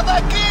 Avaki!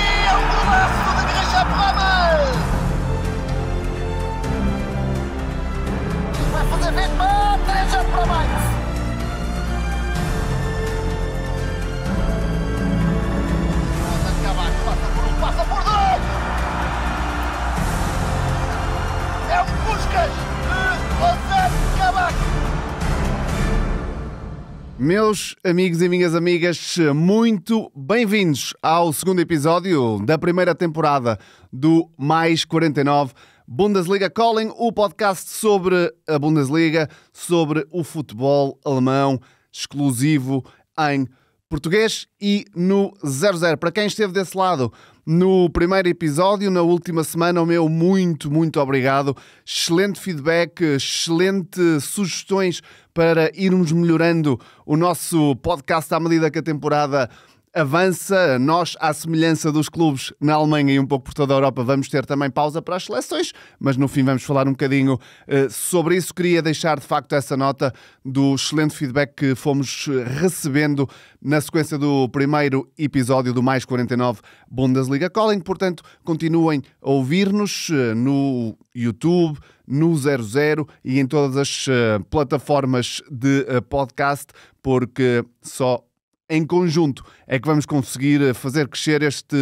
Meus amigos e minhas amigas, muito bem-vindos ao segundo episódio da primeira temporada do Mais 49 Bundesliga Calling, o podcast sobre a Bundesliga, sobre o futebol alemão exclusivo em português e no 00. Para quem esteve desse lado no primeiro episódio, na última semana, o meu muito, muito obrigado. Excelente feedback, excelente sugestões para irmos melhorando o nosso podcast à medida que a temporada avança. Nós, à semelhança dos clubes na Alemanha e um pouco por toda a Europa, vamos ter também pausa para as seleções, mas no fim vamos falar um bocadinho eh, sobre isso. Queria deixar de facto essa nota do excelente feedback que fomos eh, recebendo na sequência do primeiro episódio do Mais 49 Bundesliga Calling. Portanto, continuem a ouvir-nos eh, no YouTube, no 00 e em todas as plataformas de podcast, porque só em conjunto é que vamos conseguir eh, fazer crescer este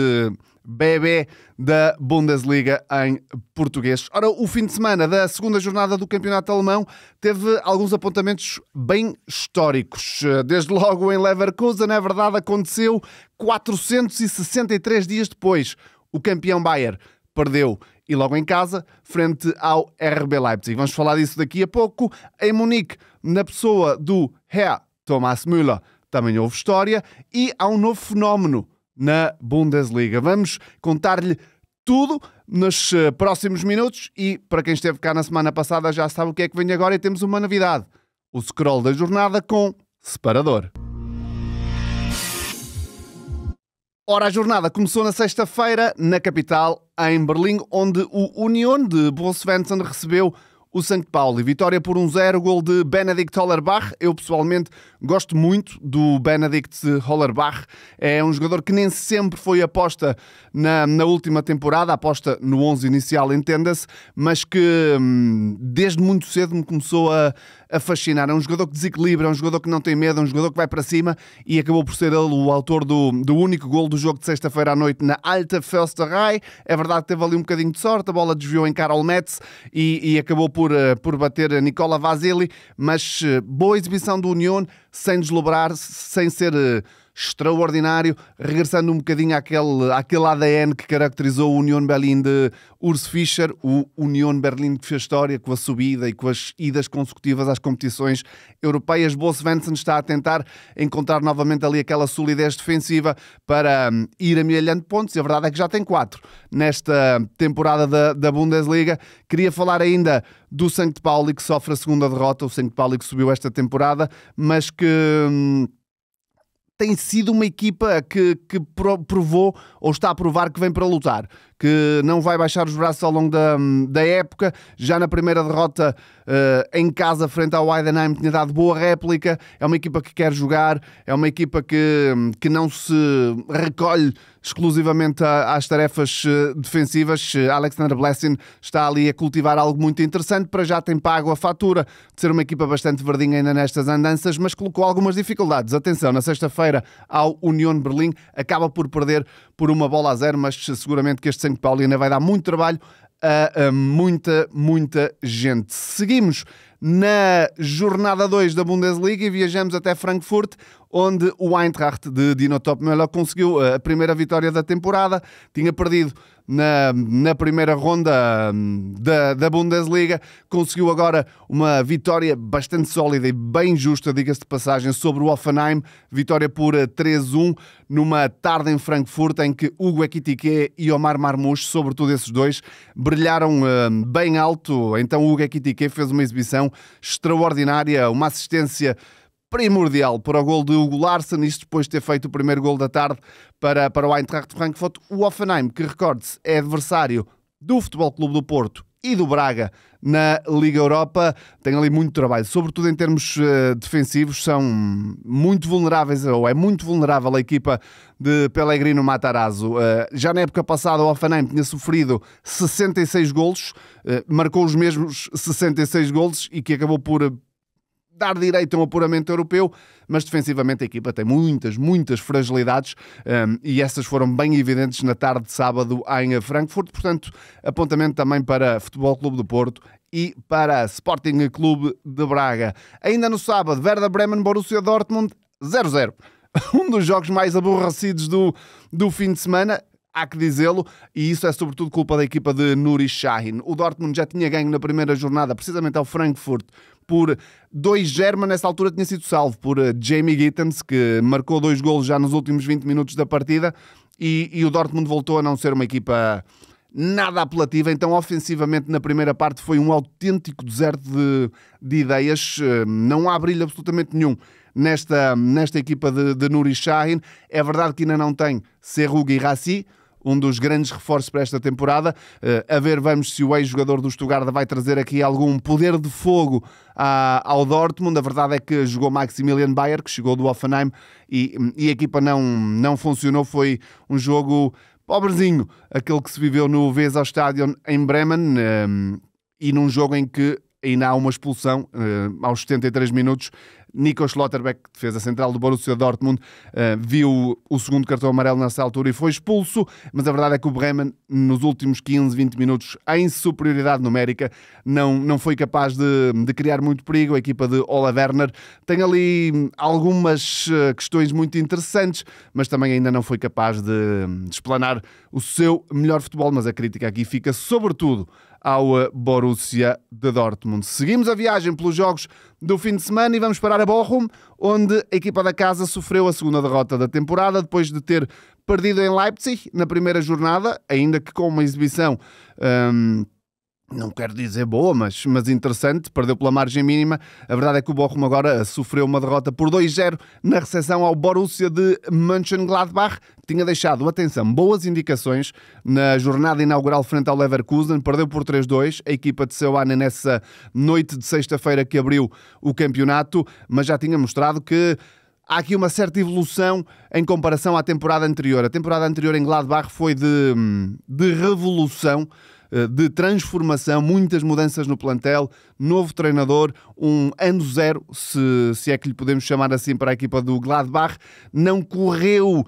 bebê da Bundesliga em português. Ora, o fim de semana da segunda jornada do Campeonato Alemão teve alguns apontamentos bem históricos. Eh, desde logo em Leverkusen, na é verdade, aconteceu 463 dias depois. O campeão Bayern perdeu e logo em casa, frente ao RB Leipzig. Vamos falar disso daqui a pouco. Em Munique, na pessoa do Herr Thomas Müller, também houve história e há um novo fenómeno na Bundesliga. Vamos contar-lhe tudo nos eh, próximos minutos e para quem esteve cá na semana passada já sabe o que é que vem agora e temos uma novidade: o scroll da jornada com separador. Ora, a jornada começou na sexta-feira na capital, em Berlim, onde o Union de Bo recebeu o St. Pauli. Vitória por 1-0, um gol de Benedikt Hollerbach. Eu pessoalmente Gosto muito do Benedict Hollerbach. É um jogador que nem sempre foi aposta na, na última temporada, aposta no 11 inicial, entenda-se, mas que hum, desde muito cedo me começou a, a fascinar. É um jogador que desequilibra, é um jogador que não tem medo, é um jogador que vai para cima e acabou por ser ele o autor do, do único gol do jogo de sexta-feira à noite na Alta Försterei. É verdade que teve ali um bocadinho de sorte, a bola desviou em Karol Metz e, e acabou por, eh, por bater a Nicola Vasili, mas eh, boa exibição do Union, sem deslumbrar, sem ser eh, extraordinário, regressando um bocadinho àquele, àquele ADN que caracterizou o Union Berlin de Urs Fischer, o Union Berlin que fez história com a subida e com as idas consecutivas às competições europeias. Bo Svensson está a tentar encontrar novamente ali aquela solidez defensiva para hum, ir amelhando pontos e a verdade é que já tem quatro nesta temporada da, da Bundesliga. Queria falar ainda do Sankt Pauli que sofre a segunda derrota, o Sankt Pauli que subiu esta temporada, mas que hum, tem sido uma equipa que, que provou ou está a provar que vem para lutar, que não vai baixar os braços ao longo da, da época. Já na primeira derrota uh, em casa, frente ao Heidenheim, tinha dado boa réplica. É uma equipa que quer jogar, é uma equipa que, que não se recolhe exclusivamente às tarefas eh, defensivas. Eh, Alexander Blessing está ali a cultivar algo muito interessante. Para já tem pago a fatura de ser uma equipa bastante verdinha ainda nestas andanças, mas colocou algumas dificuldades. Atenção, na sexta-feira ao União Berlim, acaba por perder por uma bola a zero, mas seguramente que este Santo ainda vai dar muito trabalho a, a muita, muita gente. Seguimos na jornada 2 da Bundesliga e viajamos até Frankfurt, onde o Eintracht de Dino Topmöller conseguiu eh, a primeira vitória da temporada. Tinha perdido na, na primeira ronda hum, da, da Bundesliga. Conseguiu agora uma vitória bastante sólida e bem justa, diga-se de passagem, sobre o Offenheim. Vitória por 3-1 eh, numa tarde em Frankfurt em que Hugo Ekitike e Omar Marmouche, sobretudo esses dois, brilharam uh, bem alto. Então Hugo Ekitike fez uma exibição extraordinária, uma assistência primordial para o gol de Hugo Larsen, isto depois de ter feito o primeiro gol da tarde para, para o Eintracht Frankfurt. O Offenheim, que recorde-se, é adversário do Futebol Clube do Porto e do Braga na Liga Europa tem ali muito trabalho, sobretudo em termos uh, defensivos, são muito vulneráveis, ou é muito vulnerável a equipa de Pellegrino Matarazzo. Uh, já na época passada o Offenheim tinha sofrido 66 golos, uh, marcou os mesmos 66 golos e que acabou por dar direito a um apuramento europeu, mas defensivamente a equipa tem muitas, muitas fragilidades um, e essas foram bem evidentes na tarde de sábado em Frankfurt. Portanto, apontamento também para Futebol Clube do Porto e para Sporting Clube de Braga. Ainda no sábado, Werder Bremen, Borussia Dortmund 0-0. Um dos jogos mais aborrecidos do, do fim de semana há que dizê-lo, e isso é sobretudo culpa da equipa de Nuri Sahin. O Dortmund já tinha ganho na primeira jornada, precisamente ao Frankfurt, por 2-0, nessa altura tinha sido salvo por eh, Jamie Gittens, que marcou dois golos já nos últimos 20 minutos da partida, e, e o Dortmund voltou a não ser uma equipa nada apelativa, então ofensivamente na primeira parte foi um autêntico deserto de, de ideias, eh, não há brilho absolutamente nenhum nesta, nesta equipa de, de Nuri Sahin. É verdade que ainda não tem Serruga e Rassi, um dos grandes reforços para esta temporada. Eh, a ver, vamos se o ex-jogador do Stuttgart vai trazer aqui algum poder de fogo ao Dortmund. A verdade é que jogou Maximilian Bayer, que chegou do Offenheim, e, e a equipa não, não funcionou. Foi um jogo pobrezinho, aquele que se viveu no Vesa Stadion em Bremen, eh, e num jogo em que ainda há uma expulsão eh, aos 73 minutos Nico Schlotterbeck, defesa central do Borussia Dortmund, eh, viu o segundo cartão amarelo nessa altura e foi expulso, mas a verdade é que o Bremen, nos últimos 15, 20 minutos, em superioridade numérica, não, não foi capaz de, de criar muito perigo. A equipa de Ola Werner tem ali hum, algumas eh, questões muito interessantes, mas também ainda não foi capaz de, de hum, explanar o seu melhor futebol. Mas a crítica aqui fica, sobretudo, ao eh, Borussia de Dortmund. Seguimos a viagem pelos jogos do fim de semana e vamos parar a Bochum, onde a equipa da casa sofreu a segunda derrota da temporada depois de ter perdido em Leipzig na primeira jornada, ainda que com uma exibição. Hum, não quero dizer boa, mas, mas interessante, perdeu pela margem mínima. A verdade é que o Bochum agora sofreu uma derrota por 2-0 na recepção ao Borussia de Mönchengladbach. Tinha deixado, atenção, boas indicações na jornada inaugural frente ao Leverkusen, perdeu por 3-2, a equipa de Seuana nessa noite de sexta-feira que abriu o campeonato, mas já tinha mostrado que há aqui uma certa evolução em comparação à temporada anterior. A temporada anterior em Gladbach foi de, de revolução, eh, de transformação, muitas mudanças no plantel, novo treinador, um ano zero, se, se é que lhe podemos chamar assim, para a equipa do Gladbach. Não correu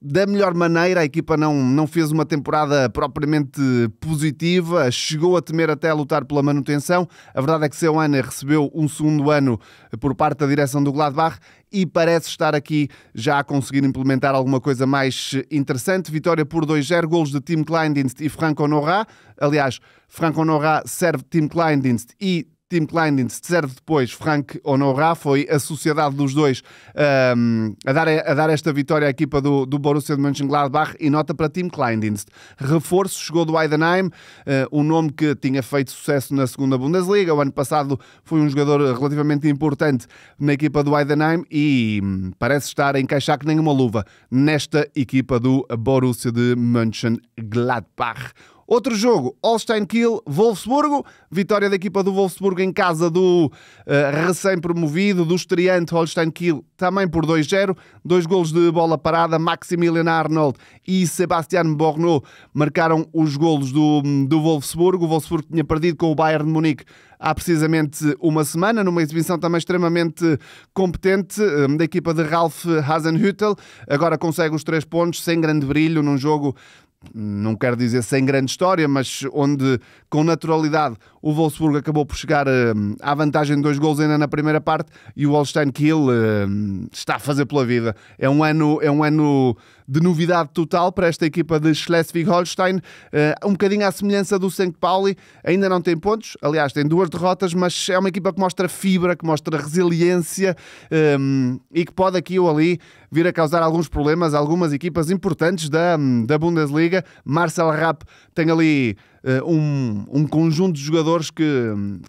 da melhor maneira. A equipa não, não fez uma temporada propriamente positiva, chegou a temer até a lutar pela manutenção. A verdade é que ano recebeu um segundo ano por parte da direção do Gladbach e parece estar aqui já a conseguir implementar alguma coisa mais interessante. Vitória por 2-0, golos de Tim Kleindienst e Franco Honorat. Aliás, Franco Honorat serve Tim Kleindienst e Tim Kleindienst serve depois Frank Honorat, foi a sociedade dos dois um, a, dar, a dar esta vitória à equipa do, do Borussia de Mönchengladbach e nota para Tim Kleindienst. Reforço, chegou do Heidenheim, uh, um nome que tinha feito sucesso na segunda Bundesliga, o ano passado foi um jogador relativamente importante na equipa do Heidenheim e hum, parece estar a encaixar que nem uma luva nesta equipa do Borussia de Mönchengladbach. Outro jogo, Holstein Kiel, Wolfsburgo, vitória da equipa do Wolfsburgo em casa do uh, recém-promovido, do estreante Holstein Kiel, também por 2-0. Dois golos de bola parada, Maximilian Arnold e Sebastian Borneau marcaram os golos do, do Wolfsburgo. O Wolfsburgo tinha perdido com o Bayern de Munique há precisamente uma semana, numa exibição também extremamente competente eh, da equipa de Ralf Hasenhüttl. Agora consegue os três pontos, sem grande brilho, num jogo não quero dizer sem grande história, mas onde com naturalidade o Wolfsburg acabou por chegar eh, à vantagem de dois gols ainda na primeira parte e o Holstein Kiel eh, está a fazer pela vida. É um ano, é um ano de novidade total para esta equipa de Schleswig-Holstein, eh, um bocadinho à semelhança do St. Pauli, ainda não tem pontos, aliás, tem duas derrotas, mas é uma equipa que mostra fibra, que mostra resiliência ehm, e que pode aqui ou ali vir a causar alguns problemas a algumas equipas importantes da, da Bundesliga. Marcel Rapp tem ali eh, um, um conjunto de jogadores que,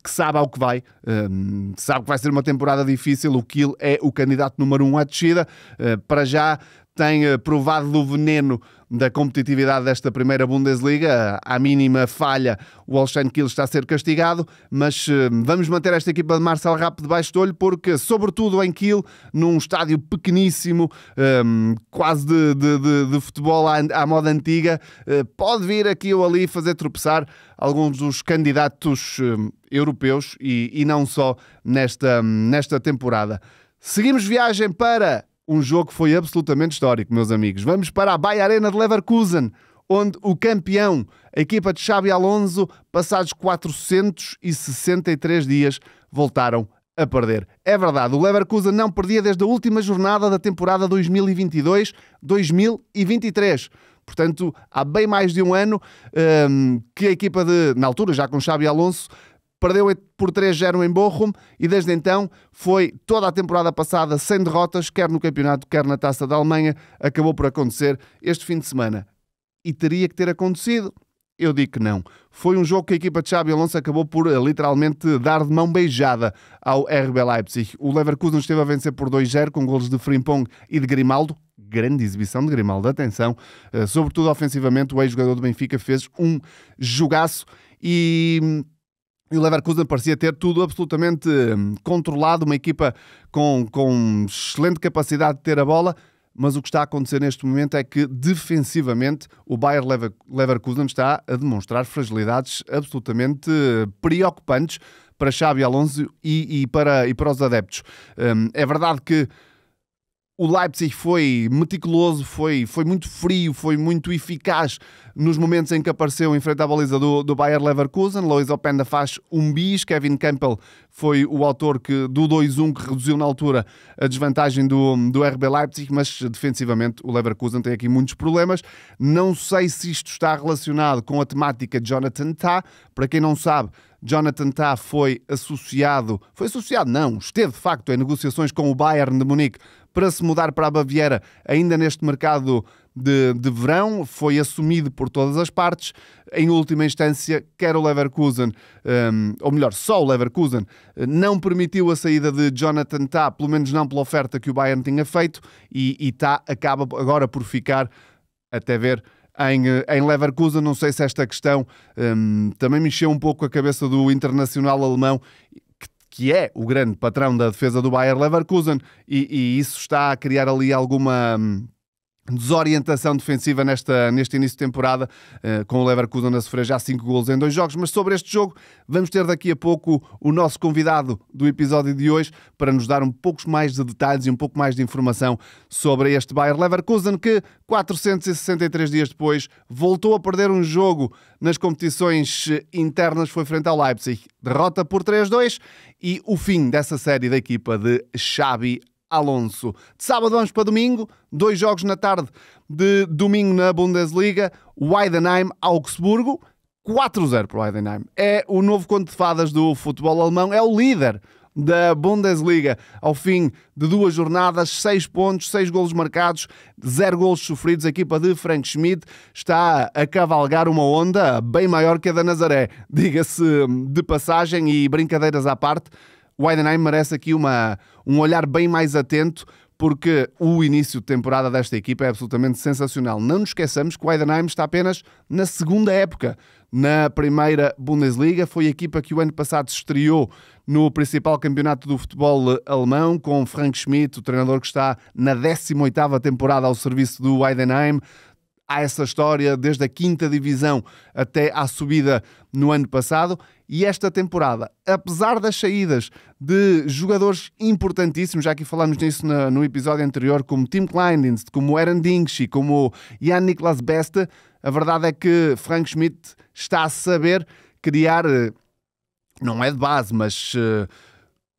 que sabe ao que vai, eh, sabe que vai ser uma temporada difícil. O Kiel é o candidato número um à descida. Uh, para já tem provado do veneno da competitividade desta primeira Bundesliga. À mínima falha, o Holstein Kiel está a ser castigado, mas eh, vamos manter esta equipa de Marcel Rapp debaixo do olho, porque, sobretudo em Kiel, num estádio pequeníssimo, ehm, quase de, de, de, de futebol à, à, moda antiga, eh, pode vir aqui ou ali fazer tropeçar alguns dos candidatos eh, europeus e, e não só nesta, nesta temporada. Seguimos viagem para um jogo que foi absolutamente histórico, meus amigos. Vamos para a Baia Arena de Leverkusen, onde o campeão, a equipa de Xabi Alonso, passados 463 dias, voltaram a perder. É verdade, o Leverkusen não perdia desde a última jornada da temporada 2022-2023. Portanto, há bem mais de um ano um, que a equipa de, na altura já com Xabi Alonso, perdeu por 3-0 em Bochum e desde então foi toda a temporada passada sem derrotas, quer no campeonato, quer na Taça da Alemanha. Acabou por acontecer este fim de semana. E teria que ter acontecido? Eu digo que não. Foi um jogo que a equipa de Xabi Alonso acabou por eh, literalmente dar de mão beijada ao RB Leipzig. O Leverkusen esteve a vencer por 2-0 com golos de Frimpong e de Grimaldo, grande exibição de Grimaldo, atenção, eh, sobretudo ofensivamente, o ex-jogador do Benfica fez um jogaço e hum, e o Leverkusen parecia ter tudo absolutamente hum, controlado, uma equipa com, com excelente capacidade de ter a bola, mas o que está a acontecer neste momento é que defensivamente o Bayer Leverkusen está a demonstrar fragilidades absolutamente hum, preocupantes para Xabi Alonso e, e para, e para os adeptos. Hum, é verdade que o Leipzig foi meticuloso, foi, foi muito frio, foi muito eficaz nos momentos em que apareceu em frente à baliza do, do Bayer Leverkusen. Lois Openda faz um bis, Kevin Campbell foi o autor que, do 2-1 que reduziu na altura a desvantagem do, do RB Leipzig, mas defensivamente o Leverkusen tem aqui muitos problemas. Não sei se isto está relacionado com a temática de Jonathan Tah. Para quem não sabe, Jonathan Tah foi associado, foi associado não, esteve de facto em negociações com o Bayern de Munique para se mudar para a Baviera ainda neste mercado de, de, verão, foi assumido por todas as partes. Em última instância, quer o Leverkusen, um, ou melhor, só o Leverkusen, não permitiu a saída de Jonathan Tah, pelo menos não pela oferta que o Bayern tinha feito, e, e acaba agora por ficar, até ver, em, em Leverkusen. Não sei se esta questão um, também mexeu um pouco a cabeça do internacional alemão que é o grande patrão da defesa do Bayer Leverkusen, e, e isso está a criar ali alguma. Hum, desorientação defensiva nesta, neste início de temporada, eh, com o Leverkusen a sofrer já 5 golos em dois jogos. Mas sobre este jogo, vamos ter daqui a pouco o nosso convidado do episódio de hoje para nos dar um pouco mais de detalhes e um pouco mais de informação sobre este Bayern Leverkusen, que 463 dias depois voltou a perder um jogo nas competições internas, foi frente ao Leipzig. Derrota por 3-2 e o fim dessa série da equipa de Xabi Alonso. De sábado vamos para domingo, dois jogos na tarde de domingo na Bundesliga, Weidenheim, Augsburgo, 4-0 para o Weidenheim. É o novo conto de fadas do futebol alemão, é o líder da Bundesliga ao fim de duas jornadas, seis pontos, seis golos marcados, zero golos sofridos. A equipa de Frank Schmidt está a cavalgar uma onda bem maior que a da Nazaré, diga-se de passagem e brincadeiras à parte o Heidenheim merece aqui uma, um olhar bem mais atento, porque o início de temporada desta equipa é absolutamente sensacional. Não nos esqueçamos que o Heidenheim está apenas na segunda época. Na primeira Bundesliga, foi a equipa que o ano passado se estreou no principal campeonato do futebol alemão, com Frank Schmidt, o treinador que está na 18ª temporada ao serviço do Heidenheim há essa história desde a quinta divisão até à subida no ano passado e esta temporada, apesar das saídas de jogadores importantíssimos, já que falámos nisso no, no episódio anterior, como Tim Kleindienst, como Aaron Dingshi, como Jan Niklas Beste, a verdade é que Frank Schmidt está a saber criar, eh, não é de base, mas eh,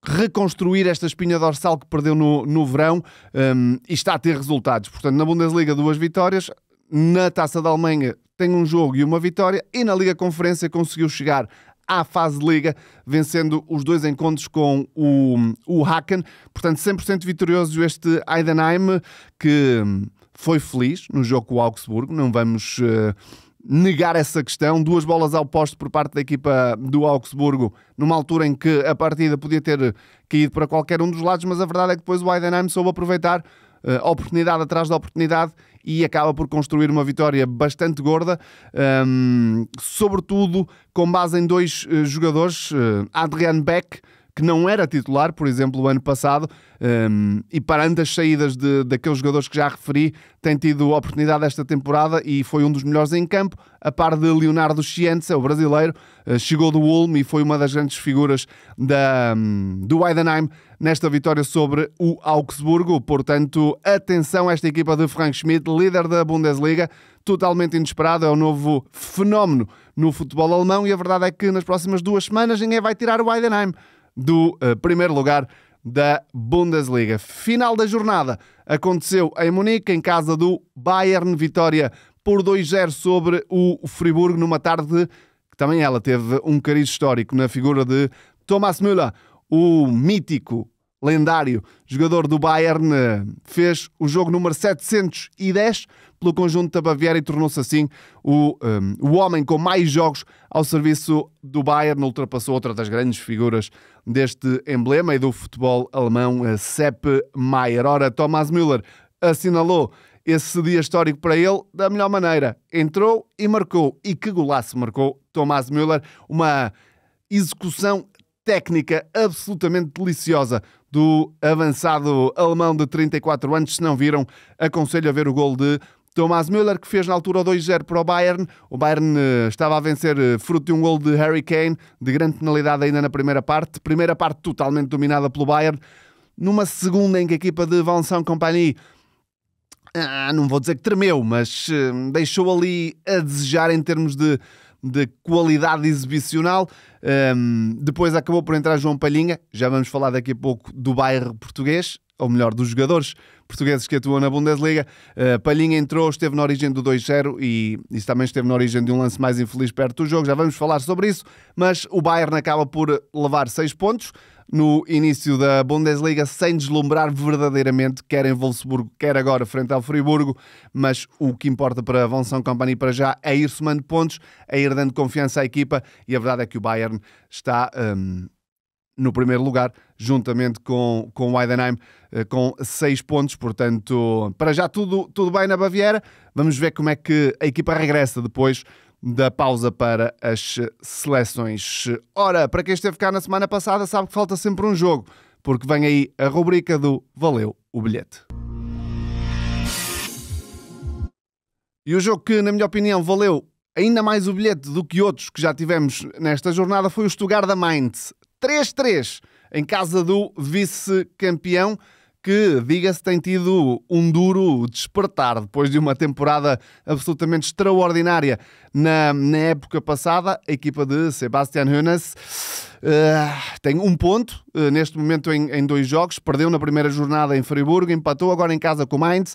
reconstruir esta espinha dorsal que perdeu no, no verão um, ehm, e está a ter resultados. Portanto, na Bundesliga, duas vitórias, na Taça da Alemanha tem um jogo e uma vitória, e na Liga Conferência conseguiu chegar à fase liga, vencendo os dois encontros com o, o Hakan. Portanto, 100% vitorioso este Heidenheim, que foi feliz no jogo com o Augsburgo, não vamos uh, negar essa questão. Duas bolas ao posto por parte da equipa do Augsburgo, numa altura em que a partida podia ter eh, caído para qualquer um dos lados, mas a verdade é que depois o Heidenheim soube aproveitar uh, oportunidade atrás da oportunidade e acaba por construir uma vitória bastante gorda, um, ehm, sobretudo com base em dois uh, jogadores, uh, Adrian Beck que não era titular, por exemplo, o ano passado, um, e perante as saídas de, daqueles jogadores que já referi, tem tido oportunidade esta temporada e foi um dos melhores em campo, a par de Leonardo Chienza, o brasileiro, eh, chegou do Ulm e foi uma das grandes figuras da, um, do Weidenheim nesta vitória sobre o Augsburgo. Portanto, atenção a esta equipa de Frank Schmidt, líder da Bundesliga, totalmente inesperado, é um novo fenómeno no futebol alemão e a verdade é que nas próximas duas semanas ninguém vai tirar o Weidenheim do uh, primeiro lugar da Bundesliga. Final da jornada aconteceu em Munique, em casa do Bayern, vitória por 2-0 sobre o Friburgo, numa tarde que também ela teve um cariz histórico na figura de Thomas Müller, o mítico lendário jogador do Bayern, eh, fez o jogo número 710 pelo conjunto da Baviera e tornou-se assim o, um, eh, o homem com mais jogos ao serviço do Bayern. Ultrapassou outra das grandes figuras deste emblema e do futebol alemão, eh, Sepp Maier. Ora, Thomas Müller assinalou esse dia histórico para ele da melhor maneira. Entrou e marcou. E que golaço marcou Thomas Müller. Uma execução técnica absolutamente deliciosa do avançado alemão de 34 anos. Se não viram, aconselho a ver o gol de Thomas Müller, que fez na altura 2-0 para o Bayern. O Bayern eh, estava a vencer eh, fruto de um gol de Harry Kane, de grande penalidade ainda na primeira parte. Primeira parte totalmente dominada pelo Bayern. Numa segunda em que a equipa de Vincent Compagnie, ah, não vou dizer que tremeu, mas eh, deixou ali a desejar em termos de de qualidade exibicional. Um, depois acabou por entrar João Palhinha, já vamos falar daqui a pouco do bairro português, ou melhor, dos jogadores portugueses que atuam na Bundesliga. Uh, Palhinha entrou, esteve na origem do 2-0 e isso também esteve na origem de um lance mais infeliz perto do jogo. Já vamos falar sobre isso, mas o Bayern acaba por levar 6 pontos no início da Bundesliga, sem deslumbrar verdadeiramente, quer em Wolfsburgo, quer agora frente ao Friburgo, mas o que importa para a Von São Company para já é ir somando pontos, é ir dando confiança à equipa, e a verdade é que o Bayern está... Um, no primeiro lugar, juntamente com, com o Weidenheim, eh, com seis pontos. Portanto, para já tudo, tudo bem na Baviera. Vamos ver como é que a equipa regressa depois da pausa para as seleções. Ora, para quem esteve cá na semana passada, sabe que falta sempre um jogo, porque vem aí a rubrica do Valeu o Bilhete. E o jogo que, na minha opinião, valeu ainda mais o bilhete do que outros que já tivemos nesta jornada foi o Stuttgart da Mainz. 3-3 em casa do vice-campeão que, diga-se, tem tido um duro despertar depois de uma temporada absolutamente extraordinária na, na época passada. A equipa de Sebastian Hoeneß uh, tem um ponto uh, neste momento em, em dois jogos. Perdeu na primeira jornada em Friburgo, empatou agora em casa com o Mainz.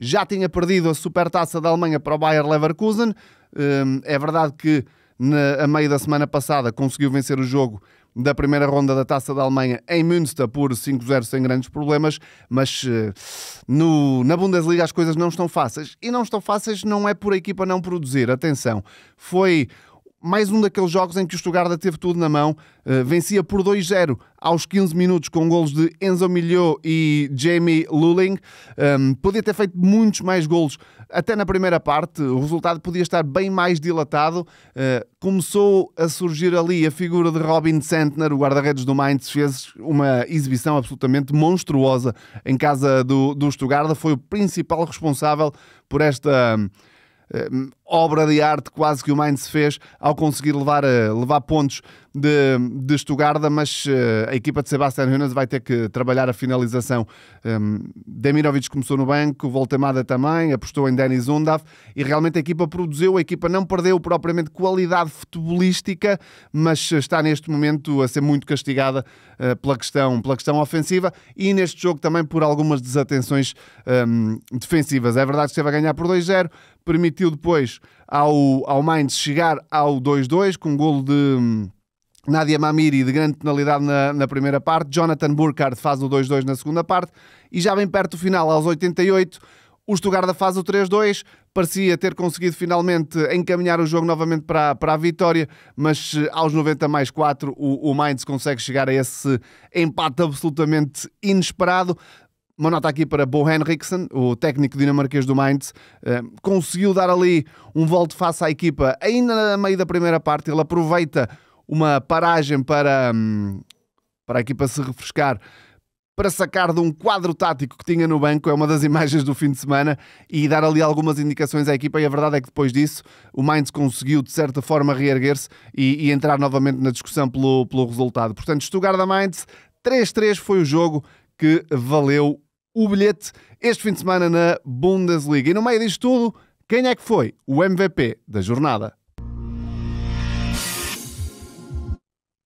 Já tinha perdido a supertaça da Alemanha para o Bayer Leverkusen. Uh, é verdade que na, a meio da semana passada conseguiu vencer o jogo da primeira ronda da Taça da Alemanha em Münster por 5-0 sem grandes problemas, mas eh, no, na Bundesliga as coisas não estão fáceis. E não estão fáceis não é por a equipa não produzir, atenção. Foi mais um daqueles jogos em que o Estugarda teve tudo na mão. Uh, vencia por 2-0 aos 15 minutos com golos de Enzo Milho e Jamie Luling. Um, ehm, podia ter feito muitos mais golos até na primeira parte. O resultado podia estar bem mais dilatado. Uh, começou a surgir ali a figura de Robin Santner, o guarda-redes do Mainz, fez uma exibição absolutamente monstruosa em casa do, do Foi o principal responsável por esta... Um, eh, obra de arte quase que o Mainz fez ao conseguir levar, eh, levar pontos de, de Estugarda, mas eh, a equipa de Sebastian Hunas vai ter que trabalhar a finalização. Ehm, Demirovic começou no banco, Voltemada também, apostou em Denis Undav e realmente a equipa produziu, a equipa não perdeu propriamente qualidade futebolística, mas está neste momento a ser muito castigada pela questão, pela questão ofensiva e neste jogo também por algumas desatenções ehm, defensivas. É verdade que esteve a ganhar por 2-0, permitiu depois ao, ao Mainz chegar ao 2-2 com um golo de. Hum, Nadia Mamiri de grande penalidade na, na primeira parte, Jonathan Burkhardt faz o 2-2 na segunda parte e já bem perto do final, aos 88, o Stuttgart faz o 3-2, parecia ter conseguido finalmente encaminhar o jogo novamente para, para a vitória, mas eh, aos 90 mais 4 o, o Mainz consegue chegar a esse empate absolutamente inesperado. Uma nota aqui para Bo Henriksen, o técnico dinamarquês do Mainz, eh, conseguiu dar ali um volto face à equipa ainda no meio da primeira parte. Ele aproveita uma paragem para, hum, para a equipa se refrescar para sacar de um quadro tático que tinha no banco, é uma das imagens do fim de semana, e dar ali algumas indicações à equipa. E a verdade é que depois disso, o Mainz conseguiu de certa forma reerguer-se e, e, entrar novamente na discussão pelo, pelo resultado. Portanto, Stuttgart da Mainz, 3-3 foi o jogo que valeu o bilhete este fim de semana na Bundesliga. E no meio disto tudo, quem é que foi o MVP da jornada?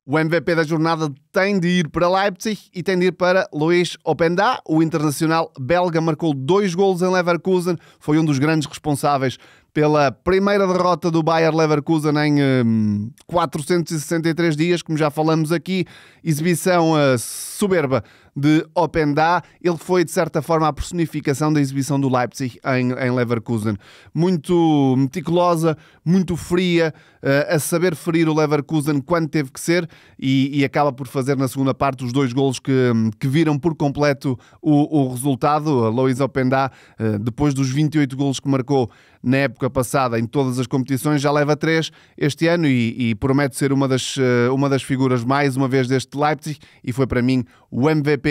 O MVP da jornada tem de ir para Leipzig e tem de ir para Luís Openda. O internacional belga marcou dois golos em Leverkusen, foi um dos grandes responsáveis pela primeira derrota do Bayer Leverkusen em 463 hum, dias, como já falamos aqui. Exibição uh, soberba de Openda. Ele foi, de certa forma, a personificação da exibição do Leipzig em, em Leverkusen. Muito meticulosa, muito fria, uh, a saber ferir o Leverkusen quando teve que ser e, e, acaba por fazer na segunda parte os dois golos que, que viram por completo o, o resultado. A Lois Openda, uh, eh, depois dos 28 golos que marcou na época passada em todas as competições, já leva três este ano e, e promete ser uma das, uh, uma das figuras mais uma vez deste Leipzig e foi para mim o MVP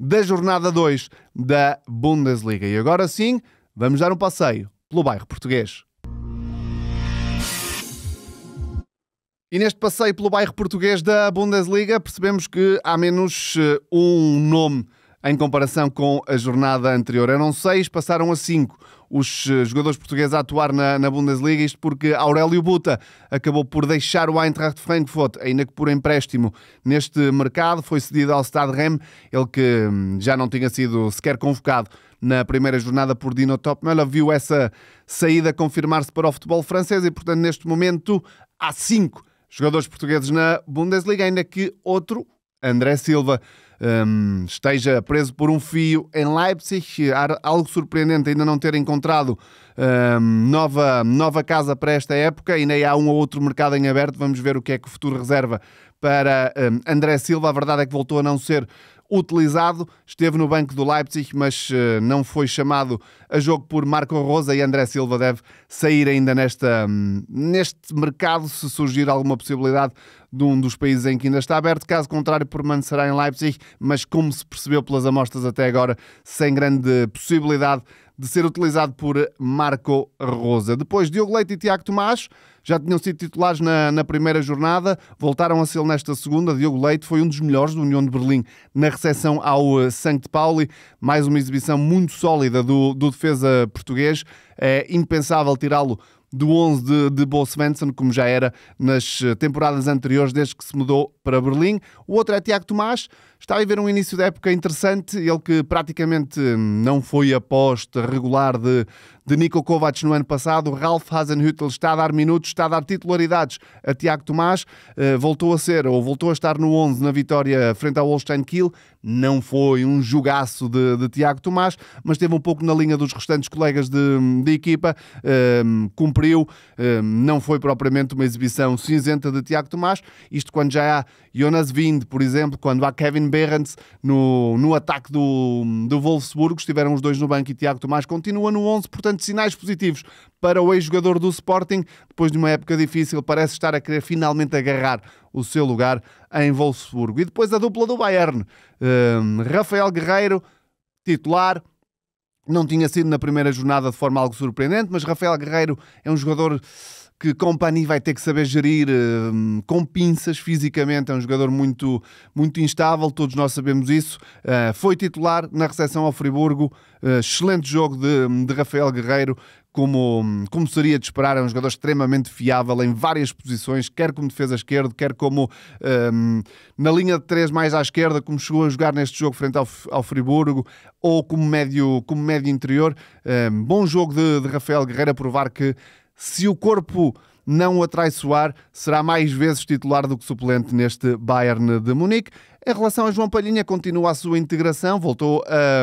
da jornada 2 da Bundesliga. E agora sim, vamos dar um passeio pelo bairro português. E neste passeio pelo bairro português da Bundesliga, percebemos que há menos eh, um nome em comparação com a jornada anterior. Eram seis, passaram a cinco os eh, jogadores portugueses a atuar na, na Bundesliga, isto porque Aurélio Buta acabou por deixar o Eintracht Frankfurt, ainda que por empréstimo, neste mercado, foi cedido ao Stade Rem, ele que hum, já não tinha sido sequer convocado na primeira jornada por Dino Topmela, viu essa saída confirmar-se para o futebol francês e, portanto, neste momento há cinco jogadores portugueses na Bundesliga, ainda que outro, André Silva, um, esteja preso por um fio em Leipzig. Algo surpreendente ainda não ter encontrado um, nova, nova casa para esta época. E nem há um ou outro mercado em aberto. Vamos ver o que é que o futuro reserva para um, André Silva. A verdade é que voltou a não ser utilizado. Esteve no banco do Leipzig, mas eh, não foi chamado a jogo por Marco Rosa e André Silva deve sair ainda nesta, hum, neste mercado se surgir alguma possibilidade de um dos países em que ainda está aberto. Caso contrário, permanecerá em Leipzig, mas como se percebeu pelas amostras até agora, sem grande possibilidade de ser utilizado por Marco Rosa. Depois, Diogo Leite e Tiago Tomás. Já tinham sido titulares na, na primeira jornada, voltaram a ser nesta segunda. Diogo Leite foi um dos melhores do União de Berlim na recepção ao eh, Sankt Pauli. Mais uma exibição muito sólida do, do defesa português. É impensável tirá-lo do 11 de, de Bo Svensson, como já era nas eh, temporadas anteriores, desde que se mudou para Berlim. O outro é Tiago Tomás, Está a haver um início da época interessante, ele que praticamente hum, não foi aposta regular de, de Niko Kovac no ano passado. Ralf Hasenhüttl está a dar minutos, está a dar titularidades a Tiago Tomás. Eh, voltou a ser, ou voltou a estar no 11 na vitória frente ao Holstein Kiel. Não foi um jogaço de, de Tiago Tomás, mas esteve um pouco na linha dos restantes colegas de, hum, de equipa. Eh, hum, cumpriu, eh, não foi propriamente uma exibição cinzenta de Tiago Tomás. Isto quando já há Jonas Vind, por exemplo, quando há Kevin Berrand no, no ataque do, do Wolfsburgo. Estiveram os dois no banco e Tiago Tomás continua no 11, portanto, sinais positivos para o ex-jogador do Sporting. Depois de uma época difícil, parece estar a querer finalmente agarrar o seu lugar em Wolfsburgo. E depois a dupla do Bayern. Um, Rafael Guerreiro, titular, não tinha sido na primeira jornada de forma algo surpreendente, mas Rafael Guerreiro é um jogador que Company vai ter que saber gerir hum, com pinças fisicamente. É um jogador muito, muito instável, todos nós sabemos isso. Uh, foi titular na recepção ao Friburgo. Ah, excelente jogo de, de Rafael Guerreiro, como, hum, como seria de esperar. É um jogador extremamente fiável em várias posições, quer como defesa esquerdo, quer como um, na linha de 3 mais à esquerda, como chegou a jogar neste jogo frente ao, ao Friburgo, ou como médio, como médio interior. Um, ah, bom jogo de, de Rafael Guerreiro a provar que se o corpo não o atraiçoar, será mais vezes titular do que suplente neste Bayern de Munique. Em relação a João Palhinha, continua a sua integração, voltou a,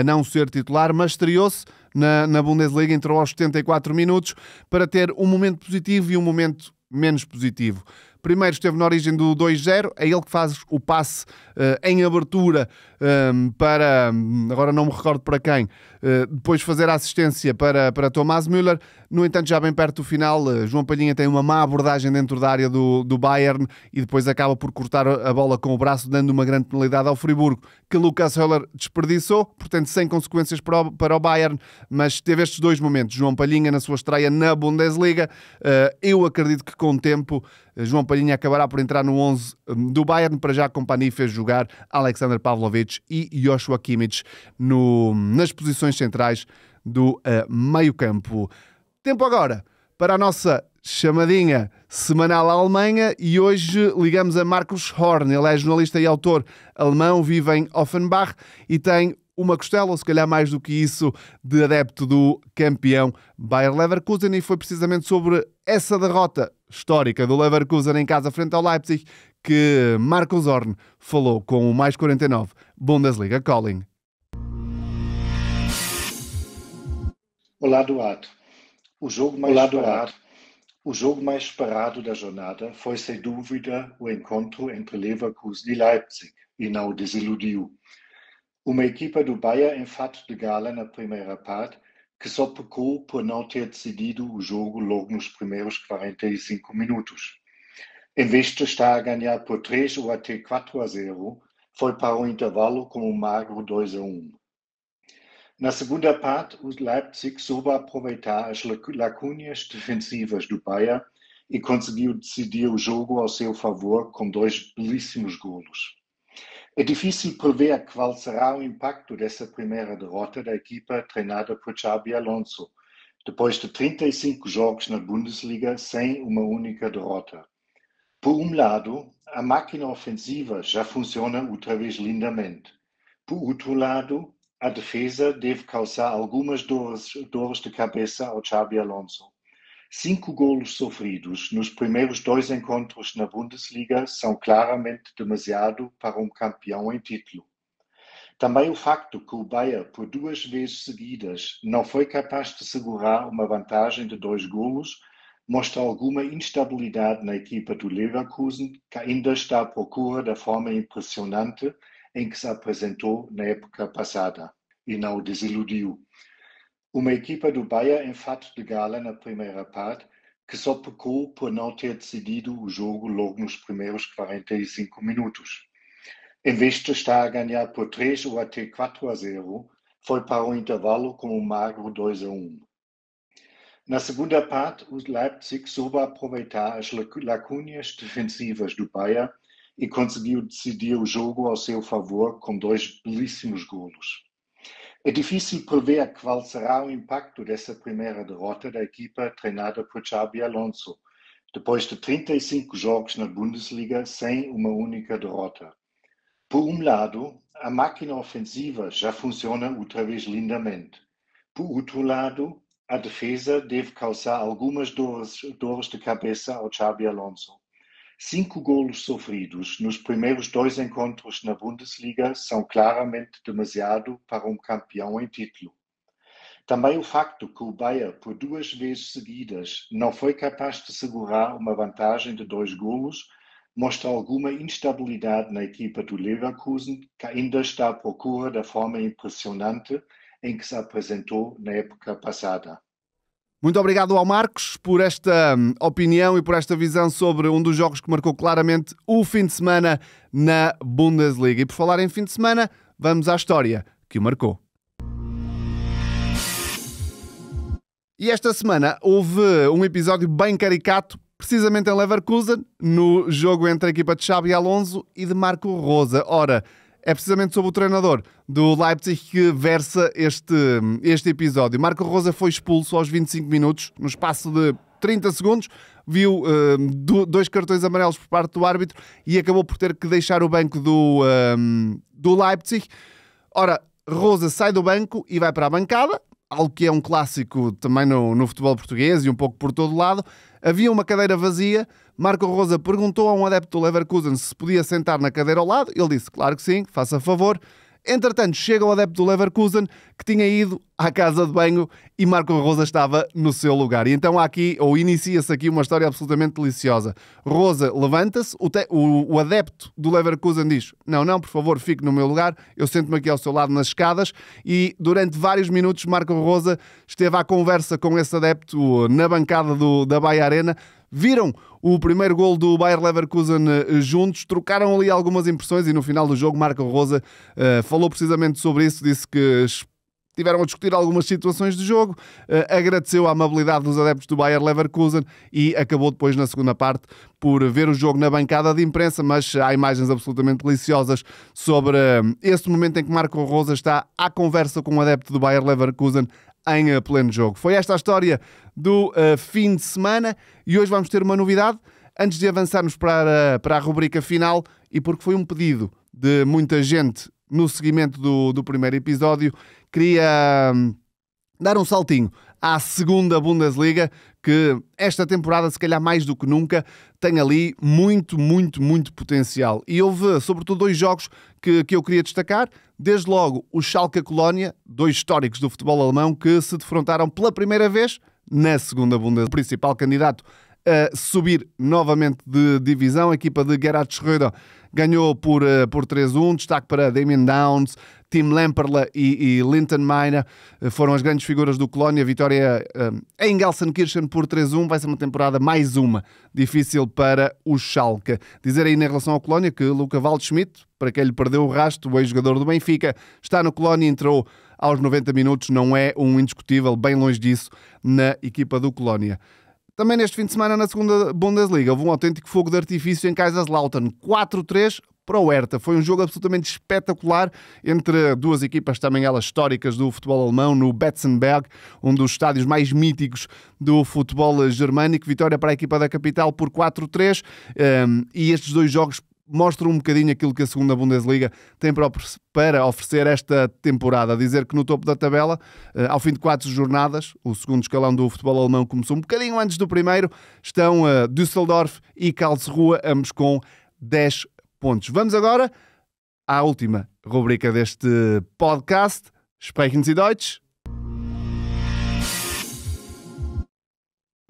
a não ser titular, mas estreou-se na, na Bundesliga, entrou aos 74 minutos para ter um momento positivo e um momento menos positivo. Primeiro esteve na origem do 2-0, é ele que faz o passe uh, em abertura um, eh, para. Agora não me recordo para quem, eh, depois fazer a assistência para, para Tomás Müller. No entanto, já bem perto do final, eh, João Palhinha tem uma má abordagem dentro da área do, do Bayern e depois acaba por cortar a bola com o braço, dando uma grande penalidade ao Friburgo, que Lucas Höller desperdiçou, portanto, sem consequências para o, para o Bayern, mas teve estes dois momentos. João Palhinha na sua estreia na Bundesliga. Eh, eu acredito que com o tempo João Palhinha acabará por entrar no 11 hum, do Bayern. Para já, a companhia fez jogar Alexander Pavlovic e Joshua Kimmich no, nas posições centrais do uh, meio-campo. Tempo agora para a nossa chamadinha semanal à Alemanha e hoje ligamos a Marcos Horn. Ele é jornalista e autor alemão, vive em Offenbach e tem uma costela, ou se calhar mais do que isso, de adepto do campeão Bayer Leverkusen. E foi precisamente sobre essa derrota histórica do Leverkusen em casa frente ao Leipzig que Marcos Horn falou com o mais 49 Bundesliga Calling. O lado ato. O jogo mais o lado esperado. Ato. O jogo mais esperado da jornada foi, sem dúvida, o encontro entre Leverkusen e Leipzig, e não desiludiu. Uma equipa do Bayern em fato de gala na primeira parte, que só pecou por não ter decidido o jogo logo nos primeiros 45 minutos. Em vez de estar a ganhar por 3 ou até 4 a 0, foi para o intervalo com um magro 2 a 1. Na segunda parte, o Leipzig soube aproveitar as lacunas defensivas do Bayern e conseguiu decidir o jogo ao seu favor com dois belíssimos golos. É difícil prever qual será o impacto dessa primeira derrota da equipa treinada por Xabi Alonso, depois de 35 jogos na Bundesliga sem uma única derrota. Por um lado, a máquina ofensiva já funciona outra vez lindamente. Por outro lado, a defesa deve causar algumas dores, dores de cabeça ao Xabi Alonso. Cinco golos sofridos nos primeiros dois encontros na Bundesliga são claramente demasiado para um campeão em título. Também o facto que o Bayern, por duas vezes seguidas, não foi capaz de segurar uma vantagem de dois golos mostra alguma instabilidade na equipa do Leverkusen, que ainda está à procura da forma impressionante em que se apresentou na época passada e não desiludiu. Uma equipa do Bayern em fato de gala na primeira parte, que só pecou por não ter decidido o jogo logo nos primeiros 45 minutos. Em vez de estar a ganhar por 3 ou até 4 a 0, foi para o intervalo com um magro 2 a 1. Na segunda parte, o Leipzig soube aproveitar as lacunas defensivas do Bayern e conseguiu decidir o jogo ao seu favor com dois belíssimos golos. É difícil prever qual será o impacto dessa primeira derrota da equipa treinada por Xabi Alonso, depois de 35 jogos na Bundesliga sem uma única derrota. Por um lado, a máquina ofensiva já funciona outra vez lindamente. Por outro lado, a defesa deve causar algumas dores, dores de cabeça ao Xabi Alonso. Cinco golos sofridos nos primeiros dois encontros na Bundesliga são claramente demasiado para um campeão em título. Também o facto que o Bayer por duas vezes seguidas, não foi capaz de segurar uma vantagem de dois golos mostra alguma instabilidade na equipa do Leverkusen, que ainda está à procura da forma impressionante em que se apresentou na época passada. Muito obrigado ao Marcos por esta hum, opinião e por esta visão sobre um dos jogos que marcou claramente o fim de semana na Bundesliga. E por falar em fim de semana, vamos à história que o marcou. E esta semana houve um episódio bem caricato, precisamente em Leverkusen, no jogo entre a equipa de Xabi Alonso e de Marco Rosa. Ora, é precisamente sobre o treinador do Leipzig que versa este, este episódio. Marco Rosa foi expulso aos 25 minutos, no espaço de 30 segundos, viu uh, dois cartões amarelos por parte do árbitro e acabou por ter que deixar o banco do, um, do Leipzig. Ora, Rosa sai do banco e vai para a bancada, algo que é um clássico também no, no futebol português e um pouco por todo lado. Havia uma cadeira vazia. Marco Rosa perguntou a um adepto do Leverkusen se podia sentar na cadeira ao lado. Ele disse: Claro que sim, faça favor. Entretanto, chega o adepto do Leverkusen que tinha ido à casa de banho e Marco Rosa estava no seu lugar. E então há aqui, ou inicia-se aqui, uma história absolutamente deliciosa. Rosa levanta-se, o, o, o, adepto do Leverkusen diz: Não, não, por favor, fique no meu lugar, eu sento-me aqui ao seu lado nas escadas. E durante vários minutos, Marco Rosa esteve à conversa com esse adepto na bancada do, da Bahia Arena viram o primeiro gol do Bayer Leverkusen eh, juntos, trocaram ali algumas impressões e no final do jogo Marco Rosa uh, falou precisamente sobre isso, disse que tiveram a discutir algumas situações de jogo, uh, agradeceu a amabilidade dos adeptos do Bayer Leverkusen e acabou depois na segunda parte por ver o jogo na bancada de imprensa, mas há imagens absolutamente deliciosas sobre uh, esse momento em que Marco Rosa está à conversa com um adepto do Bayer Leverkusen em pleno jogo. Foi esta a história do uh, fim de semana e hoje vamos ter uma novidade. Antes de avançarmos para, a, para a rubrica final, e porque foi um pedido de muita gente no seguimento do, do primeiro episódio, queria hum, dar um saltinho à segunda Bundesliga, que esta temporada, se calhar mais do que nunca, tem ali muito, muito, muito potencial. E houve, sobretudo, dois jogos que, que eu queria destacar. Desde logo, o Schalke Colónia, dois históricos do futebol alemão, que se defrontaram pela primeira vez na segunda Bundesliga. O principal candidato a subir novamente de divisão, a equipa de Gerhard Schröder ganhou por, eh, por 3-1, destaque para Damien Downs, Tim Lamperla e, e Linton Miner eh, foram as grandes figuras do Colónia. Vitória um, eh, em Gelsenkirchen por 3-1. Vai ser uma temporada mais uma difícil para o Schalke. Dizer aí, em relação ao Colónia que Luca Waldschmidt, para quem lhe perdeu o rasto, o ex-jogador do Benfica, está no Colónia, entrou aos 90 minutos, não é um indiscutível, bem longe disso, na equipa do Colónia. Também neste fim de semana, na segunda Bundesliga, houve um autêntico fogo de artifício em Kaiserslautern. 4-3 para o Hertha. Foi um jogo absolutamente espetacular entre duas equipas também elas históricas do futebol alemão, no Betzenberg, um dos estádios mais míticos do futebol germânico. Vitória para a equipa da capital por 4-3 ehm, e estes dois jogos mostra um bocadinho aquilo que a segunda Bundesliga tem para oferecer esta temporada. Dizer que no topo da tabela, eh, ao fim de quatro jornadas, o segundo escalão do futebol alemão começou um bocadinho antes do primeiro, estão eh, Düsseldorf e Karlsruhe, ambos com 10 pontos. Vamos agora à última rubrica deste podcast, Sprechen Sie Deutsch?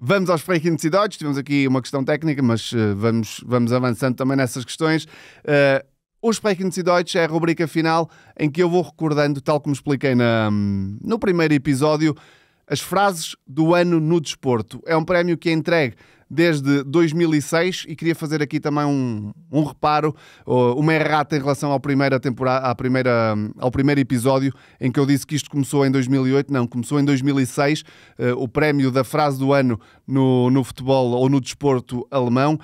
Vamos aos fake necessidades. Tivemos aqui uma questão técnica, mas uh, vamos, vamos avançando também nessas questões. Uh, os fake necessidades é a rubrica final em que eu vou recordando, tal como expliquei na, no primeiro episódio, as frases do ano no desporto. É um prémio que é entregue desde 2006 e queria fazer aqui também um, um reparo, uma errata em relação ao primeira temporada, à primeira, ao primeiro episódio em que eu disse que isto começou em 2008, não, começou em 2006, eh, o prémio da frase do ano no, no futebol ou no desporto alemão.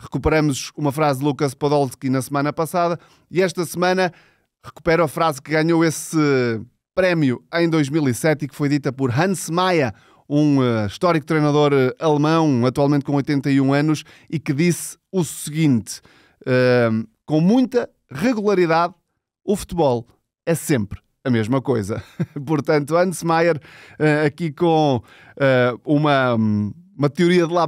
Recuperamos uma frase de Lucas Podolski na semana passada e esta semana recupero a frase que ganhou esse prémio em 2007 e que foi dita por Hans Maia, um eh, histórico treinador eh, alemão, atualmente com 81 anos, e que disse o seguinte: eh, com muita regularidade, o futebol é sempre a mesma coisa. Portanto, Hans Meyer, aqui com uma, hum, uma teoria de La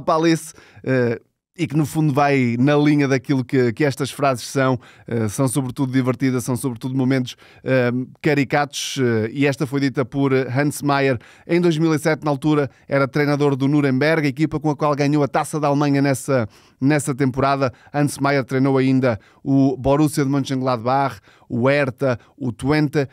e que no fundo vai na linha daquilo que, que estas frases são, uh, são sobretudo divertidas, são sobretudo momentos uh, caricatos, uh, e esta foi dita por Hans Mayer em 2007, na altura era treinador do Nuremberg, equipa com a qual ganhou a taça da Alemanha nessa, nessa temporada. Hans Mayer treinou ainda o Borussia de Mönchengladbach, o Hertha, o Twente